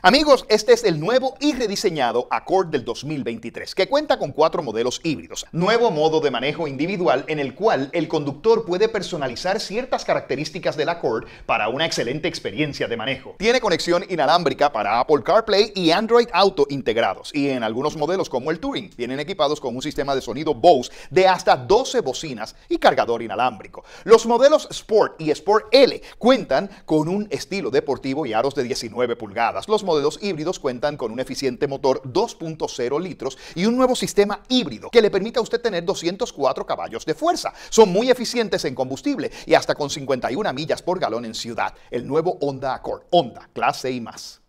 Amigos, este es el nuevo y rediseñado Accord del 2023, que cuenta con cuatro modelos híbridos. Nuevo modo de manejo individual en el cual el conductor puede personalizar ciertas características del Accord para una excelente experiencia de manejo. Tiene conexión inalámbrica para Apple CarPlay y Android Auto integrados, y en algunos modelos como el Touring vienen equipados con un sistema de sonido Bose de hasta 12 bocinas y cargador inalámbrico. Los modelos Sport y Sport L cuentan con un estilo deportivo y aros de 19 pulgadas modelos híbridos cuentan con un eficiente motor 2.0 litros y un nuevo sistema híbrido que le permite a usted tener 204 caballos de fuerza. Son muy eficientes en combustible y hasta con 51 millas por galón en ciudad. El nuevo Honda Accord, Honda, clase y más.